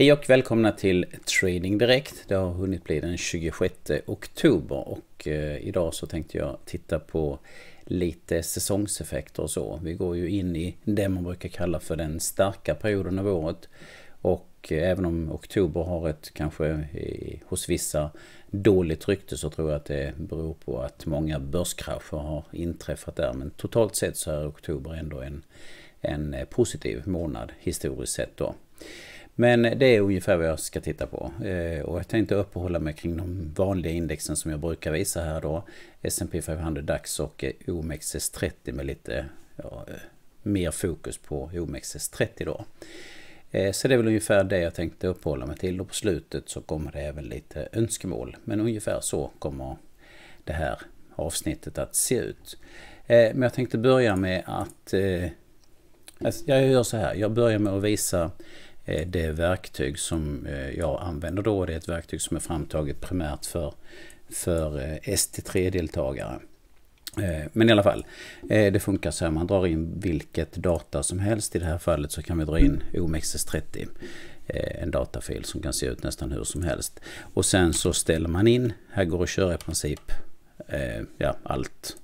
Hej och välkomna till Trading Direkt. Det har hunnit bli den 26 oktober och eh, idag så tänkte jag titta på lite säsongseffekter och så. Vi går ju in i det man brukar kalla för den starka perioden av året. Och eh, även om oktober har ett kanske eh, hos vissa dåligt rykte så tror jag att det beror på att många börskrascher har inträffat där. Men totalt sett så är oktober ändå en, en positiv månad historiskt sett då. Men det är ungefär vad jag ska titta på. Eh, och jag tänkte uppehålla mig kring de vanliga indexen som jag brukar visa här då. S&P 500 DAX och eh, OMXS30 med lite ja, eh, mer fokus på OMXS30 då. Så det är väl ungefär det jag tänkte uppehålla mig till och på slutet så kommer det även lite önskemål. Men ungefär så kommer det här avsnittet att se ut. Men jag tänkte börja med att... Alltså, jag gör så här, jag börjar med att visa Eh, det verktyg som eh, jag använder då, det är ett verktyg som är framtaget primärt för, för eh, ST3-deltagare. Men i alla fall, det funkar så här, man drar in vilket data som helst. I det här fallet så kan vi dra in OMXS30 en datafil som kan se ut nästan hur som helst. Och sen så ställer man in, här går det att köra i princip ja, allt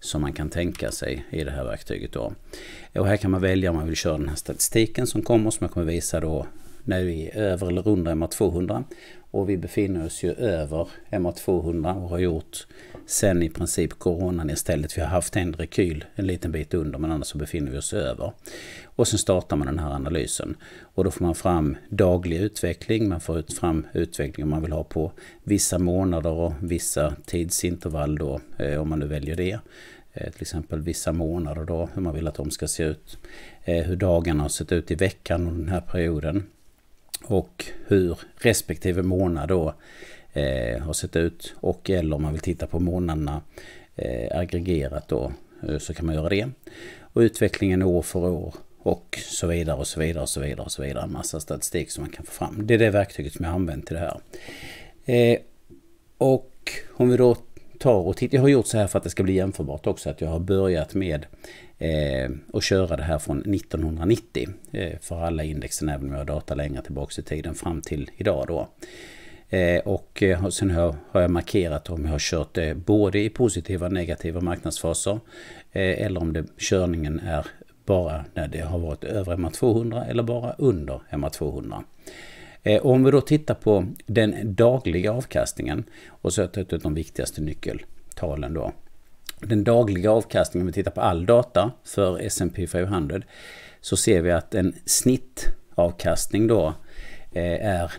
som man kan tänka sig i det här verktyget. Då. Och här kan man välja om man vill köra den här statistiken som kommer som jag kommer visa då när vi är över eller under MR200. Och vi befinner oss ju över MA200 och har gjort sen i princip coronan istället. Vi har haft en rekyl en liten bit under men annars så befinner vi oss över. Och sen startar man den här analysen. Och då får man fram daglig utveckling, man får ut fram utveckling man vill ha på vissa månader och vissa tidsintervall då, eh, om man nu väljer det eh, till exempel vissa månader då, hur man vill att de ska se ut, eh, hur dagarna har sett ut i veckan och den här perioden och hur respektive månad då eh, har sett ut och eller om man vill titta på månaderna eh, aggregerat då eh, så kan man göra det. Och utvecklingen år för år och så vidare och så vidare och så vidare och så vidare. En massa statistik som man kan få fram. Det är det verktyget som jag använt till det här. Eh, och om vi då tar och tittar. Jag har gjort så här för att det ska bli jämförbart också. Att jag har börjat med eh, att köra det här från 1990. Eh, för alla indexen, även om jag har data längre tillbaka i tiden, fram till idag då. Eh, eh, och sen har, har jag markerat om jag har kört det eh, både i positiva och negativa marknadsfaser. eller om det, körningen är bara när det har varit över MA200 eller bara under MA200. Eh, om vi då tittar på den dagliga avkastningen och så har jag tagit ut de viktigaste nyckeltalen då. Den dagliga avkastningen, om vi tittar på all data för S&P 500 så ser vi att en snittavkastning då eh, är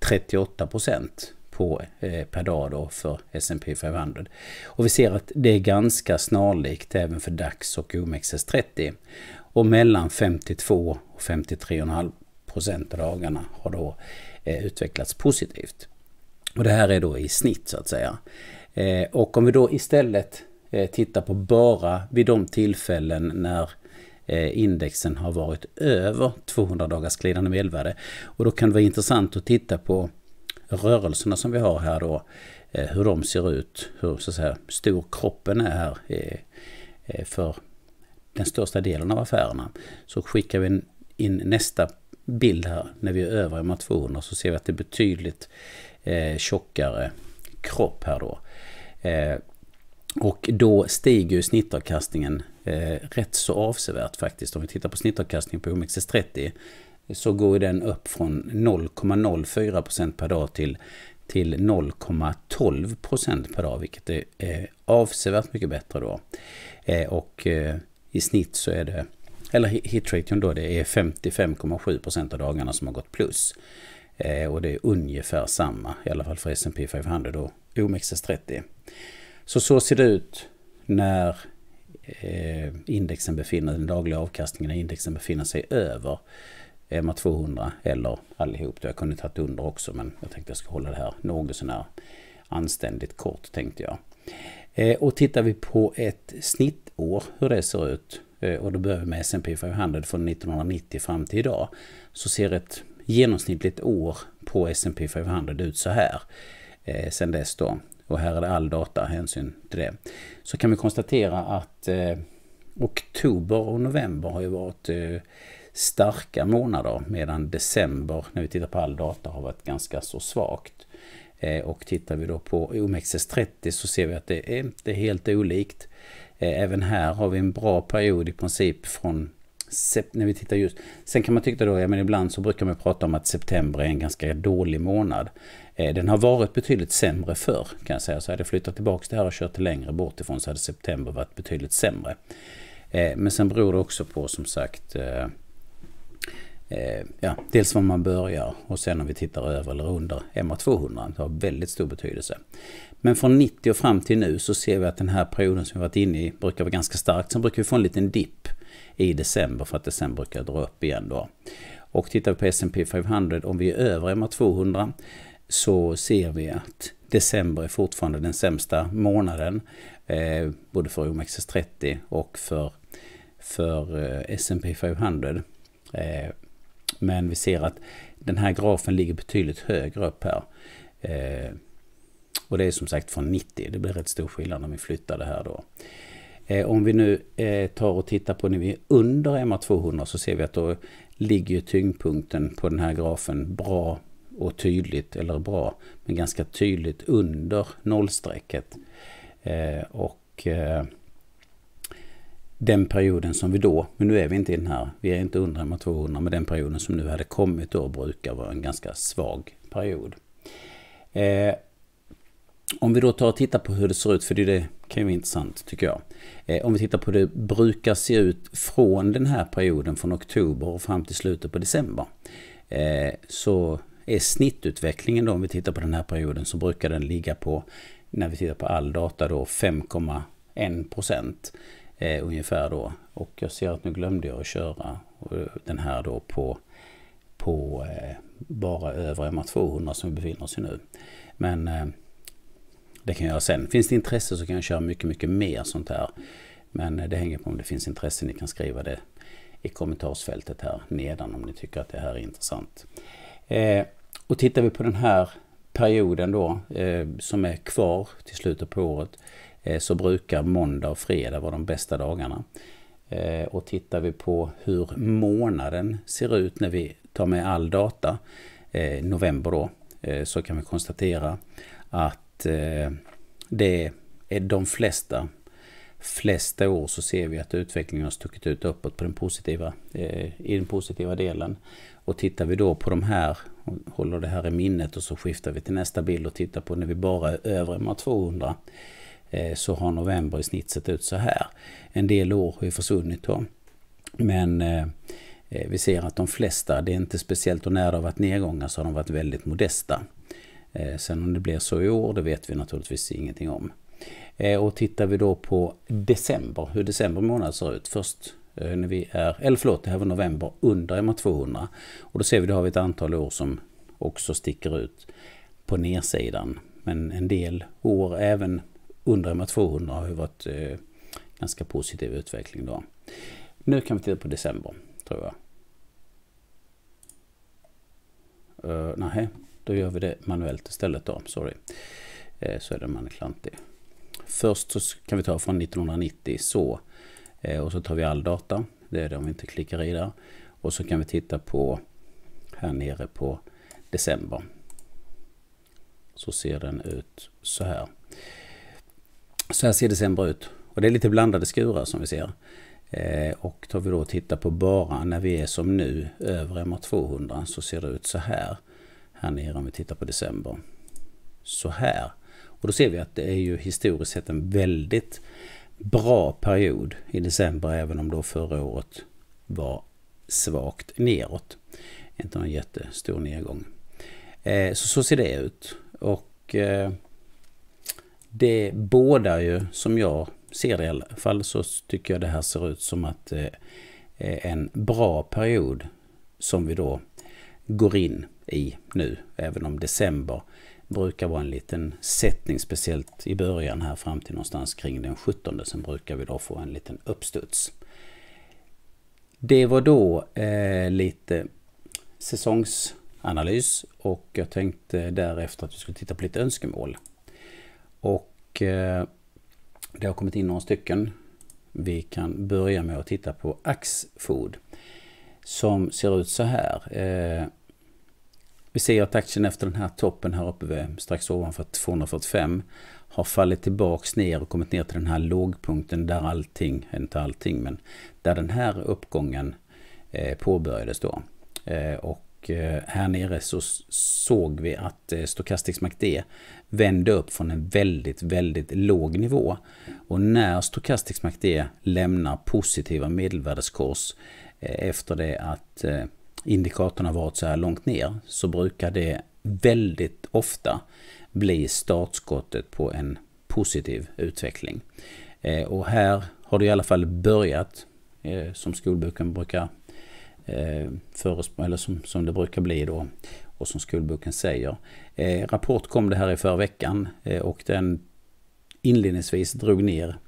0,038 procent på, eh, per dag då för S&P 500. Och vi ser att det är ganska snarlikt även för DAX och OMXS30. Och mellan 52 och 53,5 procent av dagarna har då eh, utvecklats positivt. Och det här är då i snitt så att säga. Eh, och om vi då istället eh, tittar på bara vid de tillfällen när indexen har varit över 200 dagars glidande medelvärde. Och då kan det vara intressant att titta på rörelserna som vi har här då. Hur de ser ut, hur så att säga, stor kroppen är här för den största delen av affärerna. Så skickar vi in nästa bild här när vi är över i motioner så ser vi att det är betydligt eh, tjockare kropp här då. Eh, och då stiger ju snittavkastningen eh, rätt så avsevärt faktiskt. Om vi tittar på snittavkastningen på OMXS30 så går den upp från 0,04% per dag till, till 0,12% per dag, vilket är eh, avsevärt mycket bättre då. Eh, och eh, i snitt så är det eller hitration då, det är 55,7 av dagarna som har gått plus. Eh, och det är ungefär samma, i alla fall för S&P 500 då OMXS30. Så så ser det ut när eh, indexen befinner, den dagliga avkastningen när indexen befinner sig över MA200 eller allihop. Då. Jag kunde tagit under också men jag tänkte jag ska hålla det här något sånär anständigt kort tänkte jag. Eh, och tittar vi på ett snittår, hur det ser ut Eh, och då börjar vi med S&P 500 från 1990 fram till idag, så ser ett genomsnittligt år på S&P 500 ut så här eh, sen dess då. Och här är det all data hänsyn till det. Så kan vi konstatera att eh, oktober och november har ju varit eh, starka månader medan december, när vi tittar på all data, har varit ganska så svagt. Eh, och tittar vi då på OMXS30 så ser vi att det är inte helt olikt. Eh, även här har vi en bra period i princip från när vi tittar just. Sen kan man tycka då, ja men ibland så brukar man prata om att september är en ganska dålig månad. Eh, den har varit betydligt sämre förr kan jag säga. Så hade jag flyttat tillbaka det här och kört längre bort ifrån så hade september varit betydligt sämre. Eh, men sen beror det också på som sagt ja, dels var man börjar och sen om vi tittar över eller under MA200. Det har väldigt stor betydelse. Men från 90 och fram till nu så ser vi att den här perioden som vi varit inne i brukar vara ganska stark. Sen brukar vi få en liten dipp i december för att det sen brukar dra upp igen då. Och tittar vi på S&P 500, om vi är över MA200 så ser vi att december är fortfarande den sämsta månaden. Eh, både för OMXS30 och för, för eh, S&P 500. Eh, men vi ser att den här grafen ligger betydligt högre upp här. Eh, och det är som sagt från 90. Det blir rätt stor skillnad när vi flyttar det här då. Eh, om vi nu eh, tar och tittar på när vi är under MA200 så ser vi att då ligger tyngdpunkten på den här grafen bra och tydligt, eller bra, men ganska tydligt under nollstrecket. Eh, och den perioden som vi då, men nu är vi inte i den här, vi är inte under MA200, men den perioden som nu hade kommit då brukar vara en ganska svag period om vi då tar och tittar på hur det ser ut, för det, kan ju vara intressant tycker jag. Eh, om vi tittar på hur det brukar se ut från den här perioden, från oktober och fram till slutet på december. Eh, så är snittutvecklingen då, om vi tittar på den här perioden, så brukar den ligga på, när vi tittar på all data då, 5,1 procent eh, ungefär då. Och jag ser att nu glömde jag att köra eh, den här då på, på bara övre MA200 som vi befinner oss i nu. Men det kan jag göra sen. Finns det intresse så kan jag köra mycket, mycket mer sånt här. Men det hänger på om det finns intresse. Ni kan skriva det i kommentarsfältet här nedan om ni tycker att det här är intressant. Eh, och tittar vi på den här perioden då eh, som är kvar till slutet på året eh, så brukar måndag och fredag vara de bästa dagarna. Eh, och tittar vi på hur månaden ser ut när vi tar med all data, eh, november då, eh, så kan vi konstatera att att eh, det är de flesta flesta år så ser vi att utvecklingen har stuckit ut uppåt på den positiva, eh, i den positiva delen. Och tittar vi då på de här, håller det här i minnet och så skiftar vi till nästa bild och tittar på när vi bara är över MA200 eh, så har november i snitt sett ut så här. En del år har ju försvunnit då. Men vi ser att de flesta, det är inte speciellt och när det har varit nedgångar så har de varit väldigt modesta. Eh, sen om det blir så i år, det vet vi naturligtvis ingenting om. Eh, och tittar vi då på december, hur december månad ser ut. Först eh, när vi är, eller förlåt, det här var november under MA200. Och då ser vi, då har vi ett antal år som också sticker ut på nedsidan. Men en del år även under MA200 har ju varit ganska positiv utveckling då. Nu kan vi titta på december, tror jag. Uh, nej, då gör vi det manuellt istället då, sorry. Eh, så är det man klantig. Först så kan vi ta från 1990 så. Eh, och så tar vi all data. Det är det om vi inte klickar i där. Och så kan vi titta på här nere på december. Så ser den ut så här. Så här ser december ut. Och det är lite blandade skurar som vi ser. Eh, och tar vi då och tittar på bara när vi är som nu över MR200 så ser det ut så här här nere om vi tittar på december. Så här. Och då ser vi att det är ju historiskt sett en väldigt bra period i december även om då förra året var svagt neråt. Inte någon jättestor nedgång. Eh, så så ser det ut. Och eh, det bådar ju, som jag ser det i alla fall, så tycker jag det här ser ut som att eh, en bra period som vi då går in i nu, även om december brukar vara en liten sättning, speciellt i början här fram till någonstans kring den 17. Sen brukar vi då få en liten uppstuds. Det var då eh, lite säsongsanalys och jag tänkte därefter att vi skulle titta på lite önskemål. Och eh, det har kommit in några stycken. Vi kan börja med att titta på Axfood som ser ut så här. Eh, vi ser att aktien efter den här toppen här uppe vid, strax ovanför 245 har fallit tillbaks ner och kommit ner till den här lågpunkten där allting, eh, inte allting, men där den här uppgången eh, påbörjades då. Eh, och eh, här nere så såg vi att eh, Stochastic MACD vände upp från en väldigt, väldigt låg nivå. Och när Stochastic MACD lämnar positiva medelvärdeskors Eh, efter det att eh, indikatorn har varit så här långt ner så brukar det väldigt ofta bli startskottet på en positiv utveckling. Eh, och här har det i alla fall börjat, som skolboken brukar eller som, som det brukar bli då, och som skolboken säger. Rapport kom det här i förra veckan och den inledningsvis drog ner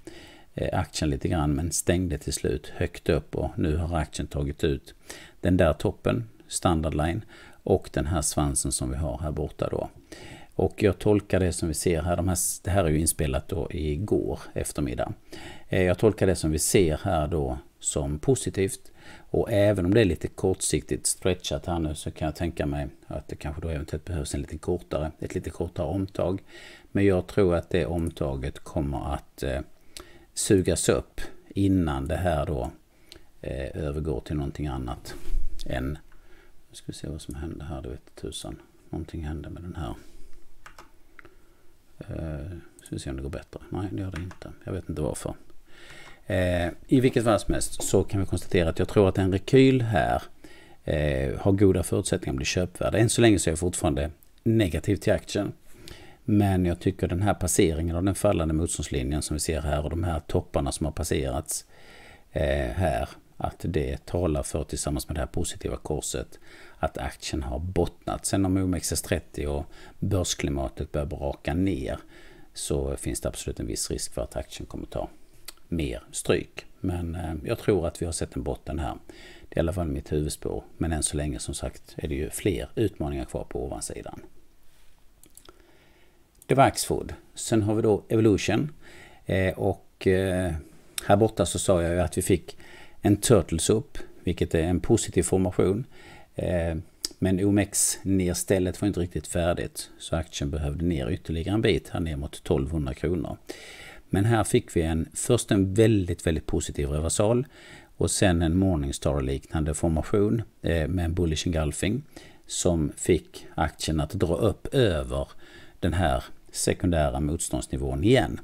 Eh, aktien lite grann men stängde till slut högt upp och nu har aktien tagit ut den där toppen, standard line och den här svansen som vi har här borta då. Och jag tolkar det som vi ser här, de här det här är ju inspelat då igår eftermiddag. Eh, jag tolkar det som vi ser här då som positivt. Och även om det är lite kortsiktigt stretchat här nu så kan jag tänka mig att det kanske då eventuellt behövs en lite kortare, ett lite kortare omtag. Men jag tror att det omtaget kommer att eh, sugas upp innan det här då eh, övergår till någonting annat än... Nu ska vi se vad som händer här, det vet tusan. Någonting händer med den här. Eh, ska vi se om det går bättre. Nej, det gör det inte. Jag vet inte varför. Eh, I vilket fall som helst så kan vi konstatera att jag tror att en rekyl här eh, har goda förutsättningar att bli köpvärd. Än så länge så är jag fortfarande negativ till aktien. Men jag tycker den här passeringen av den fallande motståndslinjen som vi ser här och de här topparna som har passerats eh, här. Att det talar för tillsammans med det här positiva korset att aktien har bottnat. Sen om OMXS30 och börsklimatet börjar braka ner så finns det absolut en viss risk för att aktien kommer ta mer stryk. Men eh, jag tror att vi har sett en botten här. Det är i alla fall mitt huvudspår. Men än så länge som sagt är det ju fler utmaningar kvar på ovansidan. Det var Axfood. Sen har vi då Evolution. Eh, och eh, här borta så sa jag ju att vi fick en Turtles upp, vilket är en positiv formation. Eh, men OMX-nerstället var inte riktigt färdigt så aktien behövde ner ytterligare en bit här ner mot 1200 kronor. Men här fick vi en, först en väldigt, väldigt positiv reversal och sen en Morningstar-liknande formation med en bullish engulfing som fick aktien att dra upp över den här sekundära motståndsnivån igen.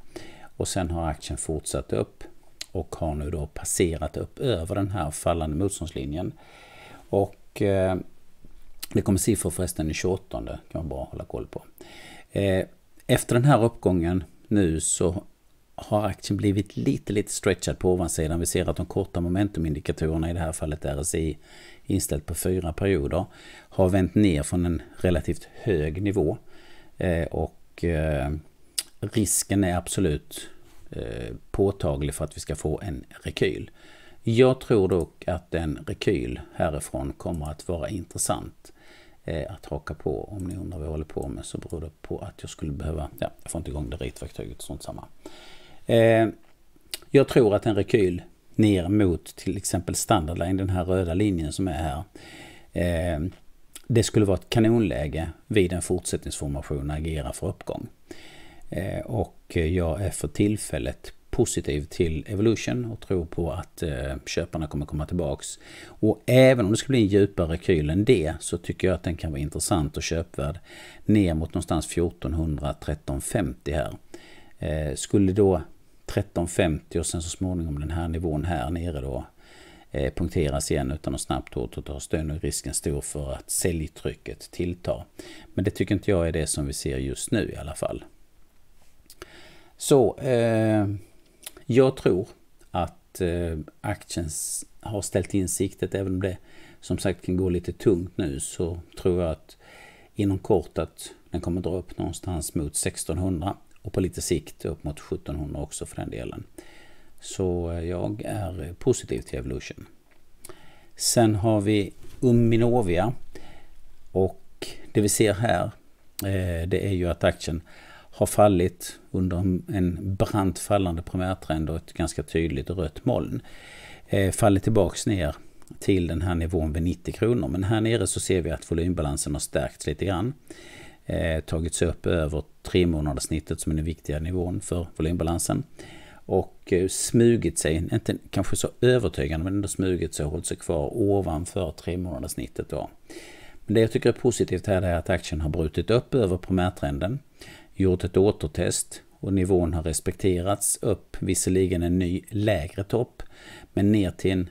Och sen har aktien fortsatt upp och har nu då passerat upp över den här fallande motståndslinjen. Och eh, det kommer siffror förresten den 28, det kan vara bra att hålla koll på. Eh, efter den här uppgången nu så har aktien blivit lite, lite stretchad på ovansidan. Vi ser att de korta momentumindikatorerna, i det här fallet RSI, inställt på fyra perioder, har vänt ner från en relativt hög nivå. Eh, och och eh, risken är absolut eh, påtaglig för att vi ska få en rekyl. Jag tror dock att en rekyl härifrån kommer att vara intressant eh, att haka på. Om ni undrar vad jag håller på med så beror det på att jag skulle behöva, ja, jag får inte igång det ritverktyget sånt samma. jag tror att en rekyl ner mot till exempel standardline, den här röda linjen som är här, det skulle vara ett kanonläge vid en fortsättningsformation att agera för uppgång. Eh, och jag är för tillfället positiv till Evolution och tror på att eh, köparna kommer komma tillbaks. Och även om det ska bli en djupare rekyl än det så tycker jag att den kan vara intressant och köpvärd ner mot någonstans 1400-1350 här. Eh, skulle då 1350 och sen så småningom den här nivån här nere då Eh, punkteras igen utan att snabbt återtas, då är risken stor för att säljtrycket tilltar. Men det tycker inte jag är det som vi ser just nu i alla fall. Så eh, jag tror att eh, aktien har ställt in siktet, även om det som sagt kan gå lite tungt nu så tror jag att inom kort att den kommer dra upp någonstans mot 1600 och på lite sikt upp mot 1700 också för den delen. Så jag är positiv till Evolution. Sen har vi Uminovia och det vi ser här eh, det är ju att aktien har fallit under en brant fallande primärtrend och ett ganska tydligt rött moln. Eh, fallit tillbaks ner till den här nivån vid 90 kronor. Men här nere så ser vi att volymbalansen har stärkts lite grann. Eh, tagits upp över tre månaders snittet som är den viktiga nivån för volymbalansen och eh, smugit sig, inte kanske så övertygande, men ändå smugit sig och hållit sig kvar ovanför tre månaders då. Men det jag tycker är positivt här är att aktien har brutit upp över primärtrenden, gjort ett återtest och nivån har respekterats upp, visserligen en ny lägre topp, men ner till en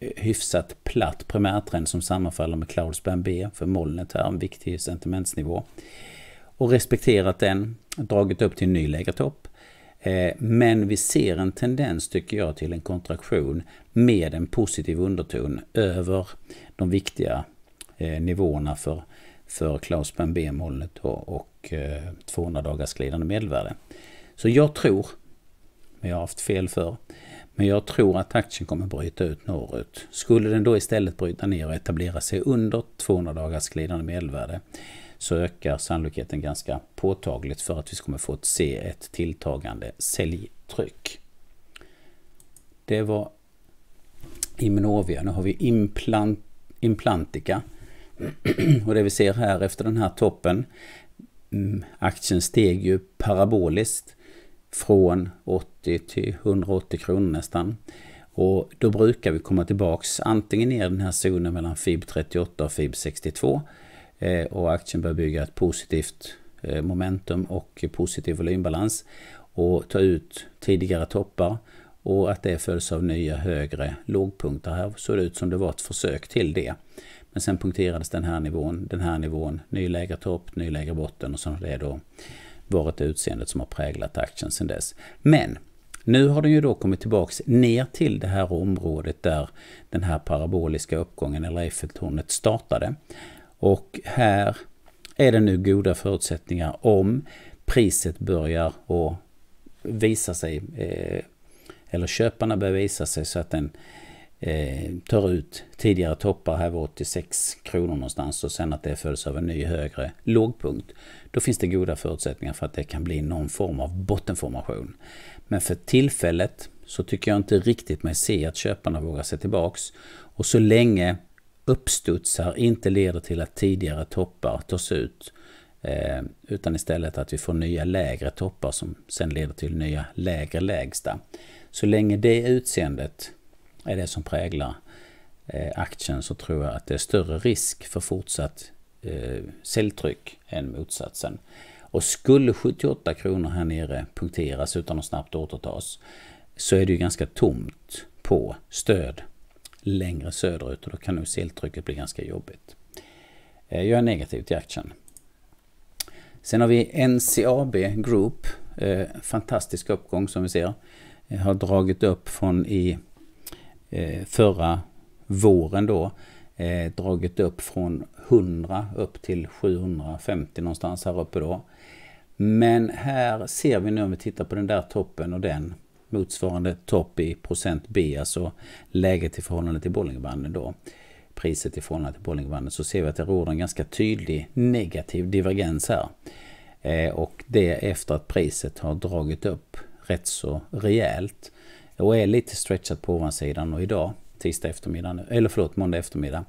eh, hyfsat platt primärtrend som sammanfaller med Cloudspan B för molnet här, en viktig sentimentsnivå. Och respekterat den, dragit upp till en ny lägre topp Eh, men vi ser en tendens, tycker jag, till en kontraktion med en positiv underton över de viktiga eh, nivåerna för, för Claes B-molnet och, och 200 eh, dagars glidande medelvärde. Så jag tror, men jag har haft fel för, men jag tror att aktien kommer bryta ut norrut. Skulle den då istället bryta ner och etablera sig under 200 dagars glidande medelvärde så ökar sannolikheten ganska påtagligt för att vi kommer få se ett tilltagande säljtryck. Det var Immunovia. Nu har vi implant, Implantica. Och det vi ser här efter den här toppen, mm, aktien steg ju paraboliskt från 80 till 180 kronor nästan. Och då brukar vi komma tillbaks antingen ner i den här zonen mellan FIB 38 och FIB 62 Eh, och aktien bör bygga ett positivt eh, momentum och positiv volymbalans och ta ut tidigare toppar och att det följs av nya högre lågpunkter. Här såg det ut som det var ett försök till det. Men sen punkterades den här nivån, den här nivån, ny lägre topp, ny lägre botten och så har det då varit utseendet som har präglat aktien sedan dess. Men nu har den ju då kommit tillbaks ner till det här området där den här paraboliska uppgången eller Eiffeltornet startade. Och här är det nu goda förutsättningar om priset börjar och visa sig eh, eller köparna börjar visa sig så att den eh, tar ut tidigare toppar här var 86 kronor någonstans och sen att det följs av en ny högre lågpunkt. Då finns det goda förutsättningar för att det kan bli någon form av bottenformation. Men för tillfället så tycker jag inte riktigt mig se att köparna vågar sig tillbaks. Och så länge uppstudsar inte leder till att tidigare toppar tas ut eh, utan istället att vi får nya lägre toppar som sen leder till nya lägre lägsta. Så länge det utseendet är det som präglar eh, aktien så tror jag att det är större risk för fortsatt eh, säljtryck än motsatsen. Och skulle 78 kronor här nere punkteras utan att snabbt återtas så är det ju ganska tomt på stöd längre söderut och då kan nog silltrycket bli ganska jobbigt. Eh, jag är negativ till aktien. Sen har vi NCAB Group. Eh, fantastisk uppgång som vi ser. Jag eh, har dragit upp från i förra våren då. Dragit upp från 100 upp till 750 någonstans här uppe då. Men här ser vi nu om vi tittar på den där toppen och den motsvarande topp i procent B, alltså läget i förhållande till Bollingerbanden då, priset i förhållande till Bollingerbanden, så ser vi att det råder en ganska tydlig negativ divergens här. Eh, och det efter att priset har dragit upp rätt så rejält och är lite stretchat på ovansidan och idag, tisdag eftermiddag, eller förlåt måndag eftermiddag,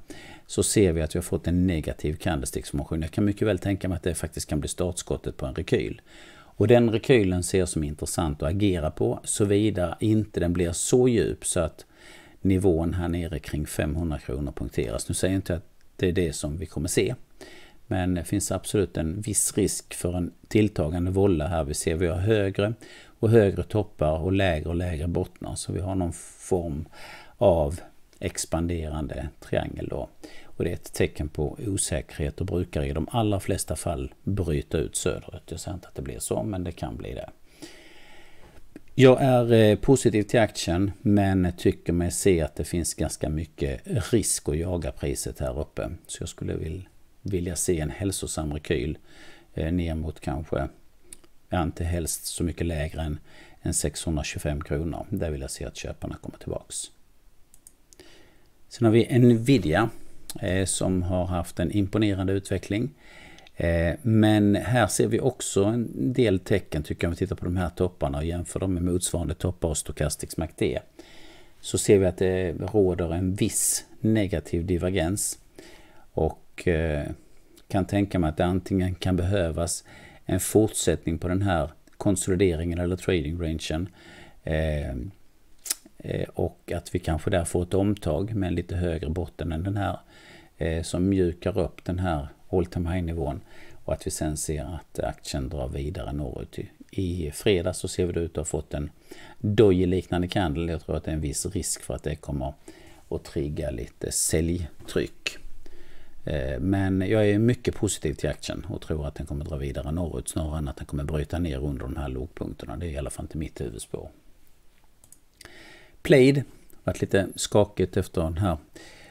så ser vi att vi har fått en negativ candlesticksformation. Jag kan mycket väl tänka mig att det faktiskt kan bli startskottet på en rekyl. Och den rekylen ser som intressant att agera på såvida inte den blir så djup så att nivån här nere kring 500 kronor punkteras. Nu säger jag inte att det är det som vi kommer se. Men det finns absolut en viss risk för en tilltagande volla här. Vi ser vi har högre och högre toppar och lägre och lägre bottnar. Så vi har någon form av expanderande triangel då. Och det är ett tecken på osäkerhet och brukar i de allra flesta fall bryta ut söderut. Jag säger inte att det blir så, men det kan bli det. Jag är eh, positiv till aktien men tycker mig se att det finns ganska mycket risk att jaga priset här uppe. Så jag skulle vilja se en hälsosam rekyl eh, ner mot kanske, ja inte helst så mycket lägre än, än 625 kronor. Där vill jag se att köparna kommer tillbaks. Sen har vi Nvidia Eh, som har haft en imponerande utveckling. Eh, men här ser vi också en del tecken, tycker jag, om vi tittar på de här topparna och jämför dem med motsvarande toppar och Stochastic SMAC D. Så ser vi att det råder en viss negativ divergens. Och eh, kan tänka mig att det antingen kan behövas en fortsättning på den här konsolideringen eller trading rangen Eh, och att vi kanske där får ett omtag med en lite högre botten än den här eh, som mjukar upp den här all time high nivån och att vi sen ser att aktien drar vidare norrut. I fredag så ser vi det ut att ha fått en doji-liknande candle. Jag tror att det är en viss risk för att det kommer att trigga lite säljtryck. Eh, men jag är mycket positiv till aktien och tror att den kommer att dra vidare norrut snarare än att den kommer bryta ner under de här lågpunkterna. Det är i alla fall inte mitt huvudspår played. Det varit lite skakigt efter den här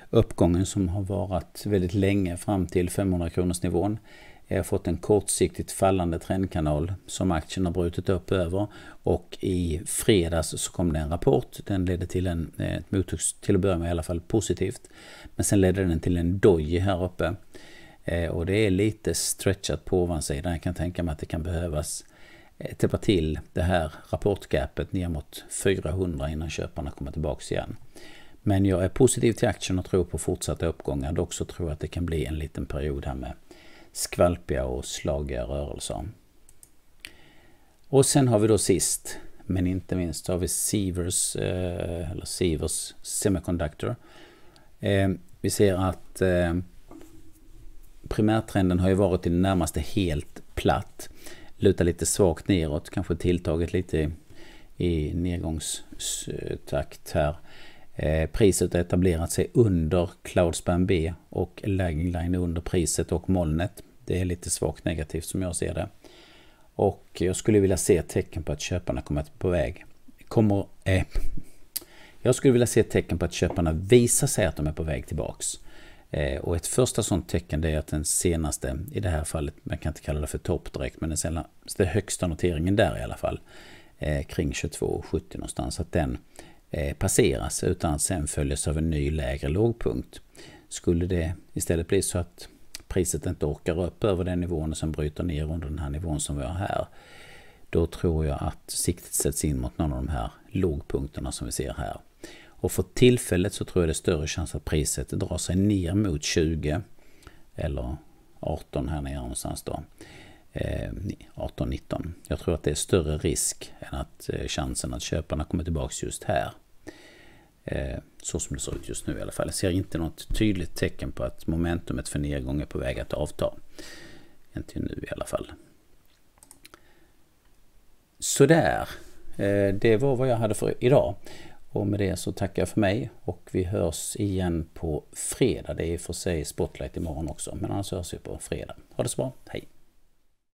uppgången som har varat väldigt länge fram till 500 kronors nivån. Jag har fått en kortsiktigt fallande trendkanal som aktien har brutit upp över. Och i fredags så kom det en rapport. Den ledde till en, eh, ett mottogs till att börja med i alla fall positivt. Men sen ledde den till en doj här uppe. Eh, och det är lite stretchat på ovansidan. Jag kan tänka mig att det kan behövas Eh, täppa till det här rapportgapet ner mot 400 innan köparna kommer tillbaks igen. Men jag är positiv till aktien och tror på fortsatta uppgångar. Dock så tror jag att det kan bli en liten period här med skvalpiga och slagiga rörelser. Och sen har vi då sist, men inte minst, har vi Sivers, eh, eller Sivers Semiconductor. Eh, vi ser att primärtrenden har ju varit i det närmaste helt platt lutar lite svagt neråt, kanske tilltaget lite i, i nedgångstakt här. Eh, priset har etablerat sig under Cloudspan B och Lagline under priset och molnet. Det är lite svagt negativt som jag ser det. Och jag skulle vilja se tecken på att köparna kommer på väg. Kommer, eh, jag skulle vilja se tecken på att köparna visar sig att de är på väg tillbaks. Eh, och ett första sådant tecken är att den senaste, i det här fallet, man kan inte kalla det för topp direkt, men den senaste högsta noteringen där i alla fall, eh, kring 22,70 någonstans, att den eh, passeras utan att sen följas av en ny lägre lågpunkt. Skulle det istället bli så att priset inte orkar upp över den nivån och sen bryter ner under den här nivån som vi har här, då tror jag att siktet sätts in mot någon av de här lågpunkterna som vi ser här. Och för tillfället så tror jag det är större chans att priset drar sig ner mot 20 eller 18 här nere någonstans då. 18-19. Eh, jag tror att det är större risk än att eh, chansen att köparna kommer tillbaks just här. Eh, så som det ser ut just nu i alla fall. Jag ser inte något tydligt tecken på att momentumet för nedgång är på väg att avta. Inte nu i alla fall. Sådär. Det var vad jag hade för idag. Och med det så tackar jag för mig och vi hörs igen på fredag. Det är i och för sig Spotlight imorgon också, men annars hörs vi på fredag. Ha det så bra, hej!